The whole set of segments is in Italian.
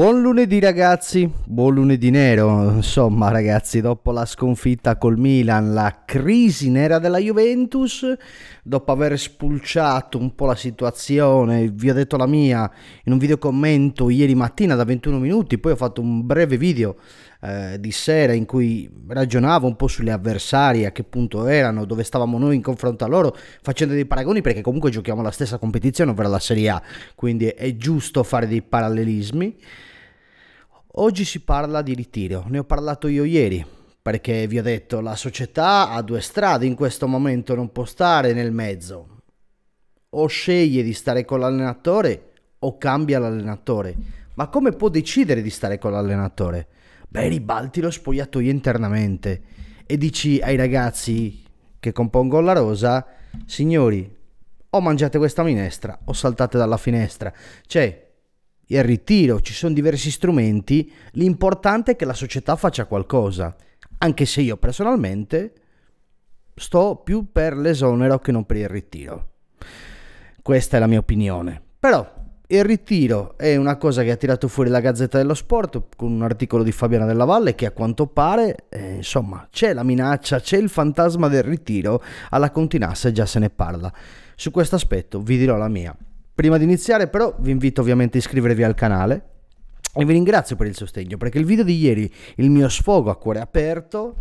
Buon lunedì ragazzi, buon lunedì nero, insomma ragazzi dopo la sconfitta col Milan, la crisi nera della Juventus, dopo aver spulciato un po' la situazione, vi ho detto la mia in un video commento ieri mattina da 21 minuti, poi ho fatto un breve video eh, di sera in cui ragionavo un po' sulle avversarie, a che punto erano, dove stavamo noi in confronto a loro, facendo dei paragoni perché comunque giochiamo la stessa competizione, ovvero la Serie A, quindi è giusto fare dei parallelismi. Oggi si parla di ritiro, ne ho parlato io ieri, perché vi ho detto la società ha due strade in questo momento, non può stare nel mezzo. O sceglie di stare con l'allenatore o cambia l'allenatore. Ma come può decidere di stare con l'allenatore? Beh, ribalti lo spogliatoio internamente e dici ai ragazzi che compongono la rosa, signori, o mangiate questa minestra o saltate dalla finestra. Cioè, il ritiro, ci sono diversi strumenti, l'importante è che la società faccia qualcosa, anche se io personalmente sto più per l'esonero che non per il ritiro. Questa è la mia opinione. Però il ritiro è una cosa che ha tirato fuori la Gazzetta dello Sport con un articolo di Fabiana Della Valle che a quanto pare, eh, insomma, c'è la minaccia, c'è il fantasma del ritiro, alla continassa già se ne parla. Su questo aspetto vi dirò la mia. Prima di iniziare però vi invito ovviamente a iscrivervi al canale e vi ringrazio per il sostegno perché il video di ieri, il mio sfogo a cuore aperto,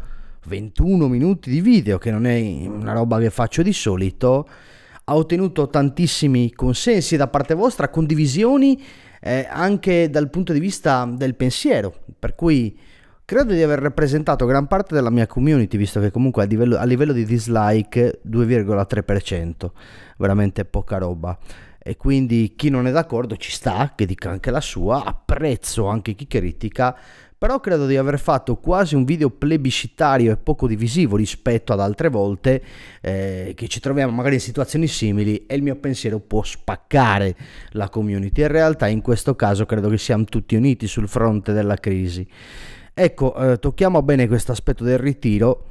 21 minuti di video che non è una roba che faccio di solito, ha ottenuto tantissimi consensi da parte vostra, condivisioni eh, anche dal punto di vista del pensiero, per cui credo di aver rappresentato gran parte della mia community, visto che comunque a livello, a livello di dislike 2,3%, veramente poca roba e quindi chi non è d'accordo ci sta, che dica anche la sua, apprezzo anche chi critica, però credo di aver fatto quasi un video plebiscitario e poco divisivo rispetto ad altre volte eh, che ci troviamo magari in situazioni simili e il mio pensiero può spaccare la community. In realtà in questo caso credo che siamo tutti uniti sul fronte della crisi. Ecco, eh, tocchiamo bene questo aspetto del ritiro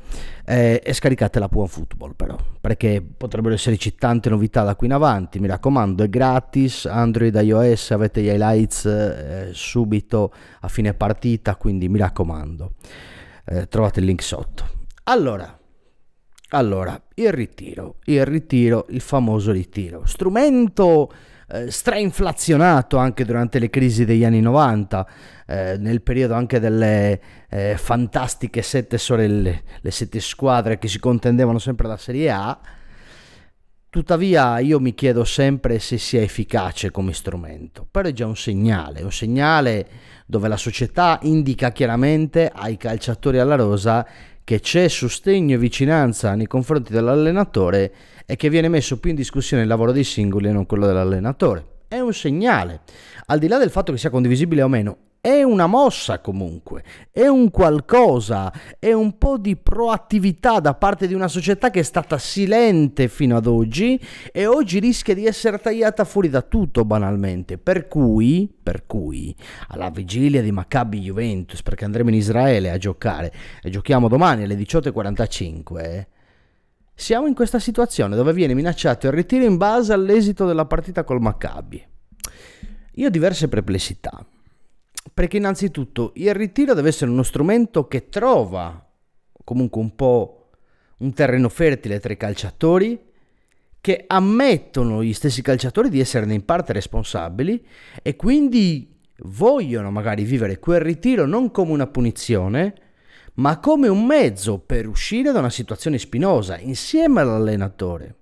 eh, e scaricate la Puan Football però, perché potrebbero esserci tante novità da qui in avanti, mi raccomando, è gratis, Android, iOS, avete gli highlights eh, subito a fine partita, quindi mi raccomando, eh, trovate il link sotto. Allora, allora, il ritiro, il ritiro, il famoso ritiro, strumento eh, strainflazionato anche durante le crisi degli anni 90, eh, nel periodo anche delle eh, fantastiche sette sorelle, le sette squadre che si contendevano sempre la Serie A. Tuttavia io mi chiedo sempre se sia efficace come strumento, però è già un segnale, un segnale dove la società indica chiaramente ai calciatori alla rosa che c'è sostegno e vicinanza nei confronti dell'allenatore e che viene messo più in discussione il lavoro dei singoli e non quello dell'allenatore. È un segnale. Al di là del fatto che sia condivisibile o meno, è una mossa comunque, è un qualcosa, è un po' di proattività da parte di una società che è stata silente fino ad oggi e oggi rischia di essere tagliata fuori da tutto banalmente. Per cui, per cui alla vigilia di Maccabi Juventus, perché andremo in Israele a giocare e giochiamo domani alle 18.45, eh, siamo in questa situazione dove viene minacciato il ritiro in base all'esito della partita col Maccabi. Io ho diverse perplessità. Perché innanzitutto il ritiro deve essere uno strumento che trova comunque un po' un terreno fertile tra i calciatori che ammettono gli stessi calciatori di esserne in parte responsabili e quindi vogliono magari vivere quel ritiro non come una punizione, ma come un mezzo per uscire da una situazione spinosa insieme all'allenatore.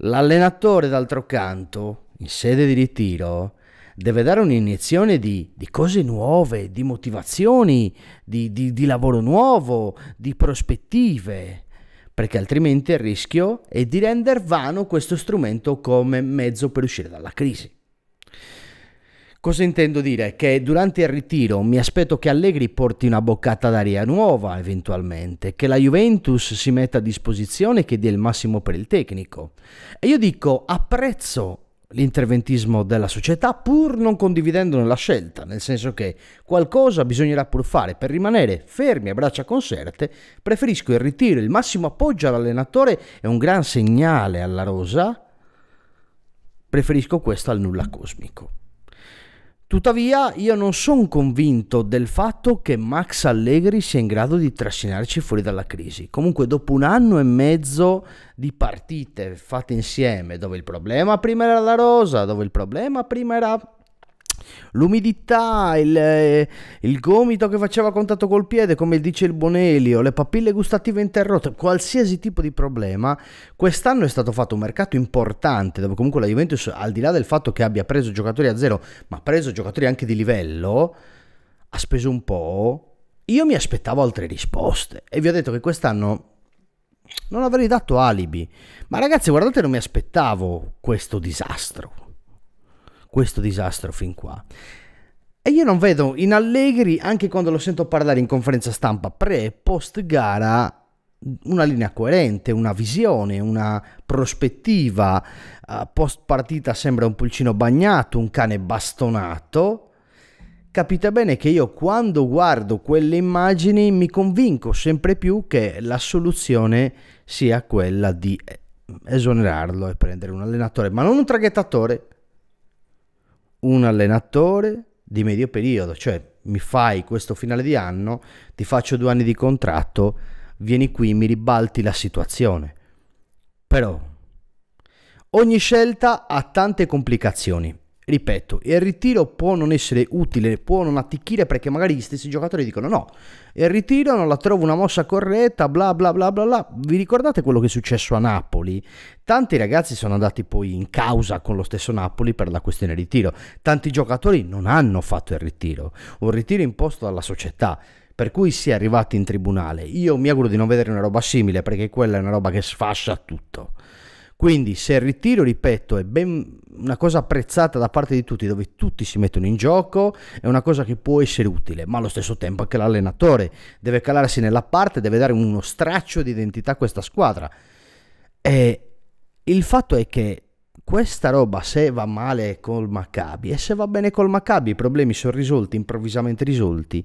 L'allenatore, d'altro canto, in sede di ritiro, deve dare un'iniezione di, di cose nuove, di motivazioni, di, di, di lavoro nuovo, di prospettive, perché altrimenti il rischio è di rendere vano questo strumento come mezzo per uscire dalla crisi. Cosa intendo dire? Che durante il ritiro mi aspetto che Allegri porti una boccata d'aria nuova eventualmente, che la Juventus si metta a disposizione e che dia il massimo per il tecnico. E io dico apprezzo l'interventismo della società pur non condividendone la scelta, nel senso che qualcosa bisognerà pur fare per rimanere fermi a braccia concerte, preferisco il ritiro, il massimo appoggio all'allenatore è un gran segnale alla rosa, preferisco questo al nulla cosmico. Tuttavia io non sono convinto del fatto che Max Allegri sia in grado di trascinarci fuori dalla crisi. Comunque dopo un anno e mezzo di partite fatte insieme, dove il problema prima era la rosa, dove il problema prima era L'umidità, il, eh, il, gomito che faceva contatto col piede, come dice il Bonelio, le papille gustative interrotte, qualsiasi tipo di problema, quest'anno è stato fatto un mercato importante dove comunque la Juventus, al di là del fatto che abbia preso giocatori a zero, ma ha preso giocatori anche di livello, ha speso un po'. Io mi aspettavo altre risposte e vi ho detto che quest'anno non avrei dato alibi. Ma ragazzi, guardate, non mi aspettavo questo disastro questo disastro fin qua. E io non vedo in Allegri, anche quando lo sento parlare in conferenza stampa pre e post gara, una linea coerente, una visione, una prospettiva. Uh, eh, post partita sembra un pulcino bagnato, un cane bastonato. Capite bene che io quando guardo quelle immagini mi convinco sempre più che la soluzione sia quella di eh, esonerarlo e prendere un allenatore, ma non un traghettatore, un allenatore di medio periodo, cioè mi fai questo finale di anno, ti faccio due anni di contratto, vieni qui, mi ribalti la situazione. Però ogni scelta ha tante complicazioni ripeto, il ritiro può non essere utile, può non attichire perché magari gli stessi giocatori dicono no, il ritiro non la trovo una mossa corretta, bla bla bla bla bla. Vi ricordate quello che è successo a Napoli? Tanti ragazzi sono andati poi in causa con lo stesso Napoli per la questione ritiro, tanti giocatori non hanno fatto il ritiro, un ritiro imposto dalla società per cui si è arrivati in tribunale. Io mi auguro di non vedere una roba simile perché quella è una roba che sfascia tutto. Quindi se il ritiro, ripeto, è ben una cosa apprezzata da parte di tutti, dove tutti si mettono in gioco, è una cosa che può essere utile, ma allo stesso tempo anche l'allenatore deve calarsi nella parte, deve dare uno straccio di identità a questa squadra. E il fatto è che questa roba se va male col Maccabi e se va bene col Maccabi i problemi sono risolti improvvisamente risolti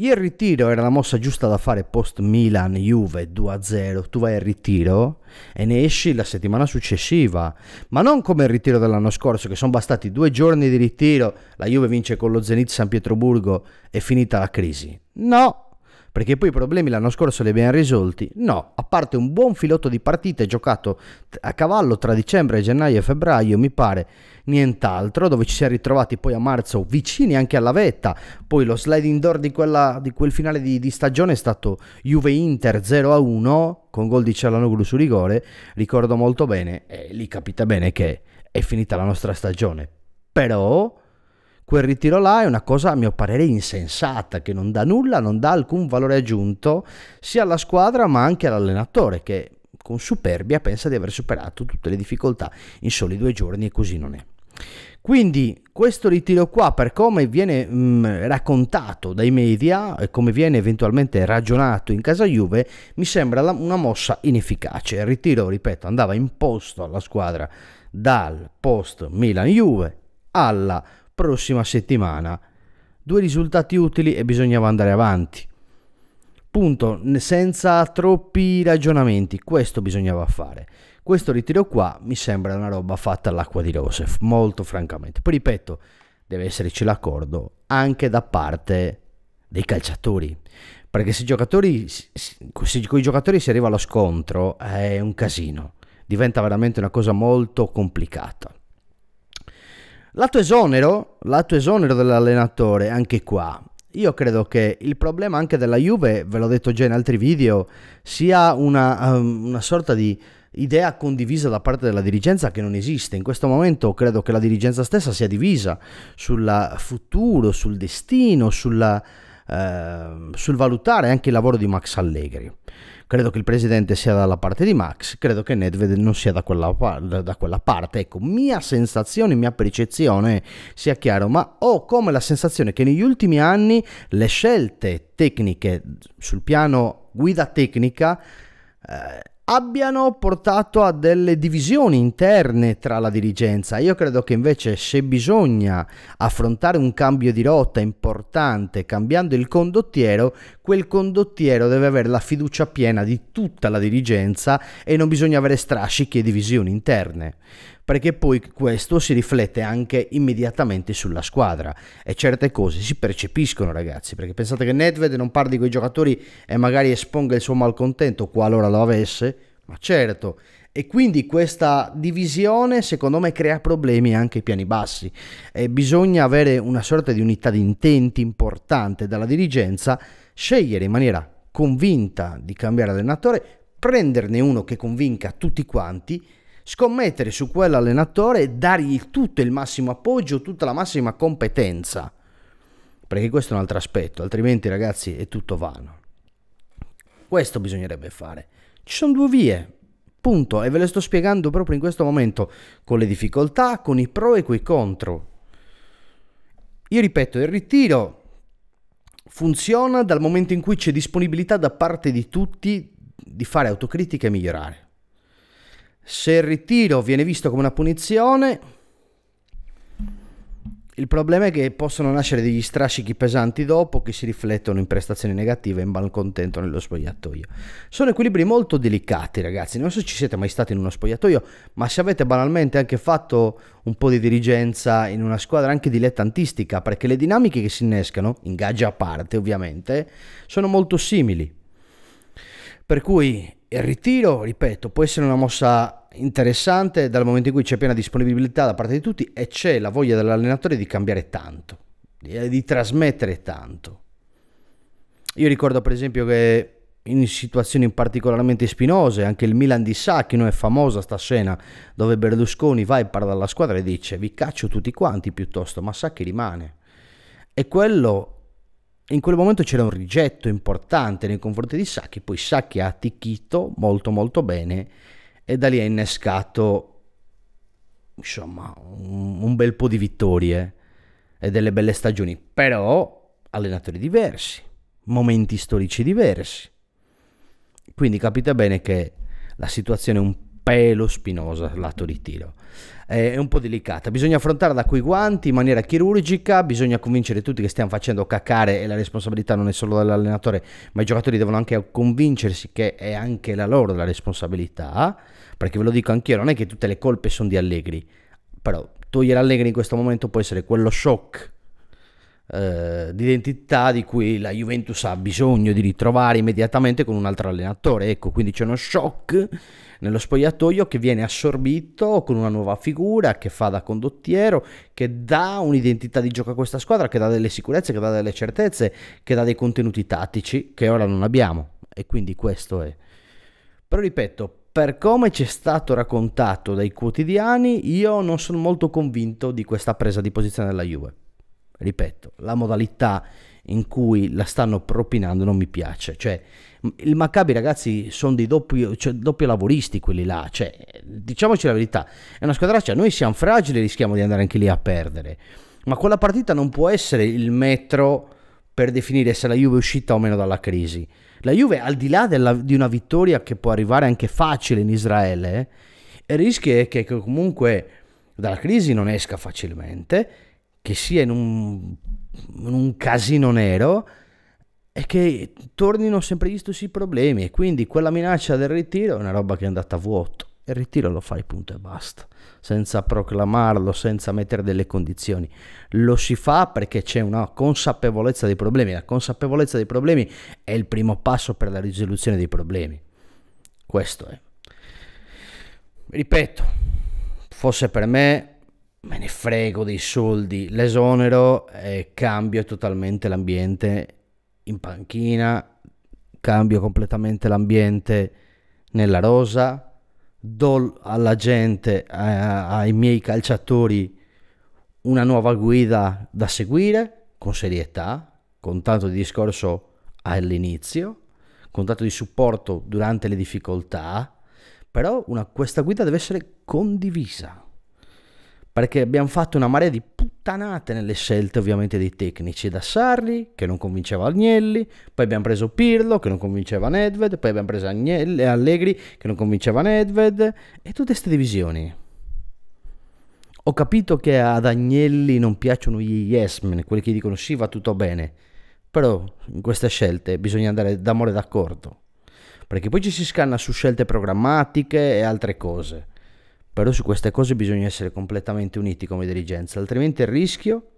il ritiro era la mossa giusta da fare post Milan Juve 2-0. Tu vai al ritiro e ne esci la settimana successiva, ma non come il ritiro dell'anno scorso, che sono bastati due giorni di ritiro. La Juve vince con lo Zenit San Pietroburgo e finita la crisi. No, perché poi i problemi l'anno scorso li abbiamo risolti. No, a parte un buon filotto di partite giocato a cavallo tra dicembre, gennaio e febbraio, mi pare nient'altro, dove ci siamo ritrovati poi a marzo vicini anche alla vetta. Poi lo sliding door di, quella, di quel finale di, di stagione è stato Juve-Inter 0-1 con gol di Cialanoglu su rigore, ricordo molto bene, e lì capita bene che è finita la nostra stagione. Però quel ritiro là è una cosa a mio parere insensata che non dà nulla, non dà alcun valore aggiunto sia alla squadra ma anche all'allenatore che con superbia pensa di aver superato tutte le difficoltà in soli due giorni e così non è. Quindi questo ritiro qua, per come viene mh, mm, raccontato dai media e come viene eventualmente ragionato in casa Juve, mi sembra la, una mossa inefficace. Il ritiro, ripeto, andava imposto alla squadra dal post Milan Juve alla prossima settimana. Due risultati utili e bisognava andare avanti. Punto, senza troppi ragionamenti, questo bisognava fare. Questo ritiro qua mi sembra una roba fatta all'acqua di rose, molto francamente. Poi ripeto, deve esserci l'accordo anche da parte dei calciatori. Perché se, giocatori, se con i giocatori si arriva allo scontro è un casino, diventa veramente una cosa molto complicata. Lato esonero, lato esonero dell'allenatore, anche qua. Io credo che il problema anche della Juve, ve l'ho detto già in altri video, sia una, um, una sorta di idea condivisa da parte della dirigenza che non esiste. In questo momento credo che la dirigenza stessa sia divisa sul futuro, sul destino, sulla, eh, sul valutare anche il lavoro di Max Allegri. Credo che il presidente sia dalla parte di Max, credo che Nedved non sia da quella, da quella parte. Ecco, mia sensazione, mia percezione, sia chiaro, ma ho come la sensazione che negli ultimi anni le scelte tecniche sul piano guida tecnica eh, abbiano portato a delle divisioni interne tra la dirigenza. Io credo che invece se bisogna affrontare un cambio di rotta importante cambiando il condottiero, quel condottiero deve avere la fiducia piena di tutta la dirigenza e non bisogna avere strascichi e divisioni interne perché poi questo si riflette anche immediatamente sulla squadra e certe cose si percepiscono ragazzi, perché pensate che Nedved non parli con i giocatori e magari esponga il suo malcontento qualora lo avesse? Ma certo, e quindi questa divisione secondo me crea problemi anche ai piani bassi e bisogna avere una sorta di unità di intenti importante dalla dirigenza, scegliere in maniera convinta di cambiare allenatore, prenderne uno che convinca tutti quanti scommettere su quell'allenatore e dargli tutto il massimo appoggio, tutta la massima competenza. Perché questo è un altro aspetto, altrimenti ragazzi è tutto vano. Questo bisognerebbe fare. Ci sono due vie, punto, e ve le sto spiegando proprio in questo momento, con le difficoltà, con i pro e coi contro. Io ripeto, il ritiro funziona dal momento in cui c'è disponibilità da parte di tutti di fare autocritica e migliorare. Se il ritiro viene visto come una punizione, il problema è che possono nascere degli strascichi pesanti dopo che si riflettono in prestazioni negative e in malcontento nello spogliatoio. Sono equilibri molto delicati, ragazzi. Non so se ci siete mai stati in uno spogliatoio, ma se avete banalmente anche fatto un po' di dirigenza in una squadra anche dilettantistica, perché le dinamiche che si innescano, in gaggia a parte ovviamente, sono molto simili. Per cui il ritiro, ripeto, può essere una mossa interessante dal momento in cui c'è piena disponibilità da parte di tutti e c'è la voglia dell'allenatore di cambiare tanto, di, eh, di trasmettere tanto. Io ricordo per esempio che in situazioni particolarmente spinose, anche il Milan di Sacchino è famosa sta scena dove Berlusconi va e parla alla squadra e dice vi caccio tutti quanti piuttosto, ma Sacchi rimane. E quello e in quel momento c'era un rigetto importante nei confronti di Sacchi, poi Sacchi ha atticchito molto molto bene e da lì ha innescato insomma un, un bel po' di vittorie e delle belle stagioni, però allenatori diversi, momenti storici diversi. Quindi capite bene che la situazione è un pelo spinosa lato di tiro. Eh, è un po' delicata, bisogna affrontarla coi guanti in maniera chirurgica, bisogna convincere tutti che stiamo facendo cacare e la responsabilità non è solo dell'allenatore, ma i giocatori devono anche convincersi che è anche la loro la responsabilità, perché ve lo dico anch'io, non è che tutte le colpe sono di Allegri, però togliere Allegri in questo momento può essere quello shock eh, di identità di cui la Juventus ha bisogno di ritrovare immediatamente con un altro allenatore. Ecco, quindi c'è uno shock nello spogliatoio che viene assorbito con una nuova figura che fa da condottiero, che dà un'identità di gioco a questa squadra, che dà delle sicurezze, che dà delle certezze, che dà dei contenuti tattici che ora non abbiamo. E quindi questo è. Però ripeto, per come ci è stato raccontato dai quotidiani, io non sono molto convinto di questa presa di posizione della Juve ripeto, la modalità in cui la stanno propinando non mi piace. Cioè, il Maccabi, ragazzi, sono dei doppi, cioè, doppio lavoristi quelli là. Cioè, diciamoci la verità, è una squadraccia. Cioè, noi siamo fragili e rischiamo di andare anche lì a perdere. Ma quella partita non può essere il metro per definire se la Juve è uscita o meno dalla crisi. La Juve, al di là della, di una vittoria che può arrivare anche facile in Israele, eh, il rischio è che comunque dalla crisi non esca facilmente che sia in un, in un casino nero e che tornino sempre gli stessi problemi e quindi quella minaccia del ritiro è una roba che è andata a vuoto il ritiro lo fai punto e basta, senza proclamarlo, senza mettere delle condizioni. Lo si fa perché c'è una consapevolezza dei problemi, la consapevolezza dei problemi è il primo passo per la risoluzione dei problemi. Questo è. Ripeto, fosse per me me ne frego dei soldi, l'esonero e eh, cambio totalmente l'ambiente in panchina, cambio completamente l'ambiente nella rosa, do alla gente, a, ai miei calciatori una nuova guida da seguire con serietà, con tanto di discorso all'inizio, con tanto di supporto durante le difficoltà, però una, questa guida deve essere condivisa perché abbiamo fatto una marea di puttanate nelle scelte ovviamente dei tecnici, da Sarri che non convinceva Agnelli, poi abbiamo preso Pirlo che non convinceva Nedved, poi abbiamo preso Agnelli, Allegri che non convinceva Nedved e tutte queste divisioni. Ho capito che ad Agnelli non piacciono gli yes men, quelli che dicono sì va tutto bene, però in queste scelte bisogna andare d'amore d'accordo, perché poi ci si scanna su scelte programmatiche e altre cose però su queste cose bisogna essere completamente uniti come dirigenza, altrimenti il rischio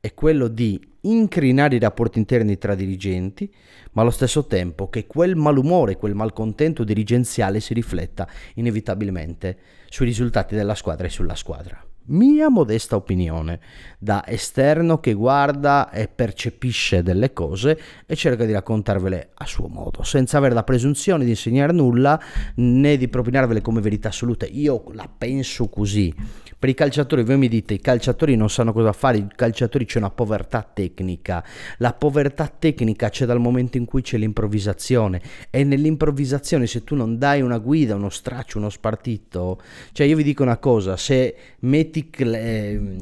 è quello di incrinare i rapporti interni tra dirigenti, ma allo stesso tempo che quel malumore, quel malcontento dirigenziale si rifletta inevitabilmente sui risultati della squadra e sulla squadra mia modesta opinione, da esterno che guarda e percepisce delle cose e cerca di raccontarvele a suo modo, senza avere la presunzione di insegnare nulla né di propinarvele come verità assolute. Io la penso così. Per i calciatori, voi mi dite, i calciatori non sanno cosa fare, i calciatori c'è una povertà tecnica. La povertà tecnica c'è dal momento in cui c'è l'improvvisazione e nell'improvvisazione se tu non dai una guida, uno straccio, uno spartito, cioè io vi dico una cosa, se metti artisti eh,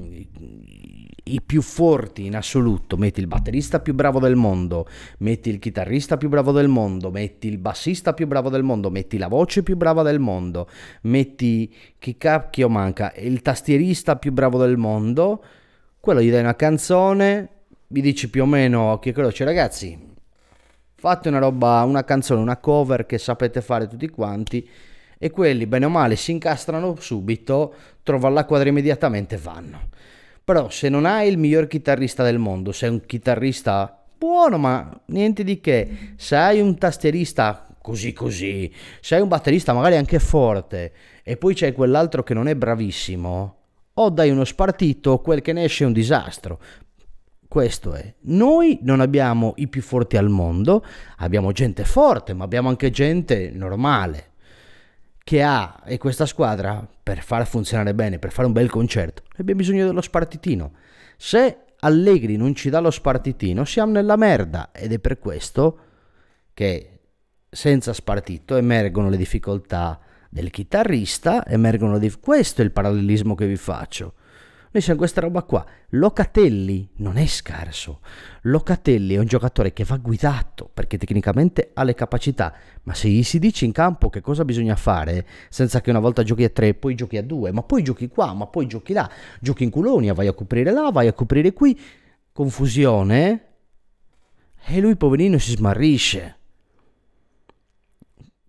i più forti in assoluto, metti il batterista più bravo del mondo, metti il chitarrista più bravo del mondo, metti il bassista più bravo del mondo, metti la voce più brava del mondo, metti chi cacchio manca, il tastierista più bravo del mondo, quello gli dai una canzone, gli dici più o meno che croce ragazzi, fate una roba, una canzone, una cover che sapete fare tutti quanti e quelli bene o male si incastrano subito, trovano la quadra immediatamente e vanno. Però se non hai il miglior chitarrista del mondo, sei un chitarrista buono ma niente di che, se hai un tastierista così così, se hai un batterista magari anche forte e poi c'è quell'altro che non è bravissimo, o dai uno spartito o quel che ne esce è un disastro. Questo è. Noi non abbiamo i più forti al mondo, abbiamo gente forte, ma abbiamo anche gente normale che ha e questa squadra per far funzionare bene, per fare un bel concerto, abbiamo bisogno dello spartitino. Se Allegri non ci dà lo spartitino, siamo nella merda ed è per questo che senza spartito emergono le difficoltà del chitarrista, emergono le... questo è il parallelismo che vi faccio. Noi siamo questa roba qua. Locatelli non è scarso. Locatelli è un giocatore che va guidato perché tecnicamente ha le capacità, ma se gli si dice in campo che cosa bisogna fare, senza che una volta giochi a 3, poi giochi a 2, ma poi giochi qua, ma poi giochi là, giochi in colonia, vai a coprire là, vai a coprire qui, confusione. E lui poverino si smarrisce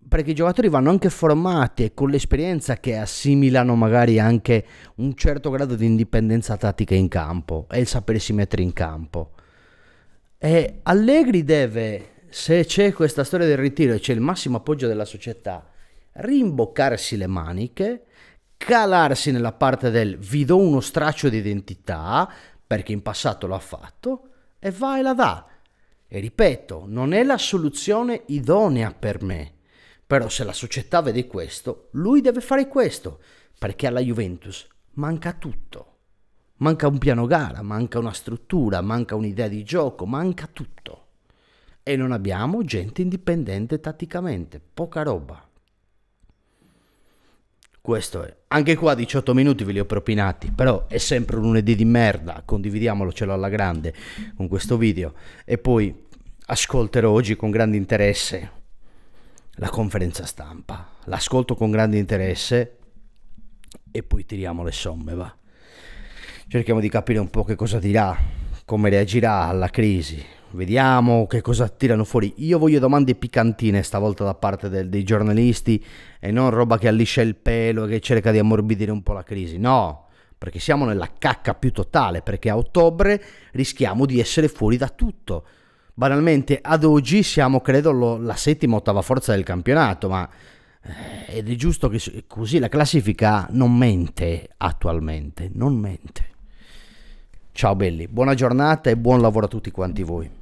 perché i giocatori vanno anche formati e con l'esperienza che assimilano magari anche un certo grado di indipendenza tattica in campo e il sapersi mettere in campo. E Allegri deve, se c'è questa storia del ritiro e c'è il massimo appoggio della società, rimboccarsi le maniche, calarsi nella parte del vi do uno straccio di identità, perché in passato l'ha fatto, e va e la dà. E ripeto, non è la soluzione idonea per me però se la società vede questo, lui deve fare questo, perché alla Juventus manca tutto. Manca un piano gara, manca una struttura, manca un'idea di gioco, manca tutto. E non abbiamo gente indipendente tatticamente, poca roba. Questo è. Anche qua 18 minuti ve li ho propinati, però è sempre un lunedì di merda, condividiamolocelo alla grande con questo video. E poi ascolterò oggi con grande interesse la conferenza stampa, l'ascolto con grande interesse e poi tiriamo le somme, va. Cerchiamo di capire un po' che cosa dirà, come reagirà alla crisi, vediamo che cosa tirano fuori. Io voglio domande piccantine stavolta da parte del, dei giornalisti e non roba che alliscia il pelo e che cerca di ammorbidire un po' la crisi. No, perché siamo nella cacca più totale, perché a ottobre rischiamo di essere fuori da tutto banalmente ad oggi siamo credo lo, la settima ottava forza del campionato, ma eh, ed è giusto che così la classifica non mente attualmente, non mente. Ciao belli, buona giornata e buon lavoro a tutti quanti voi.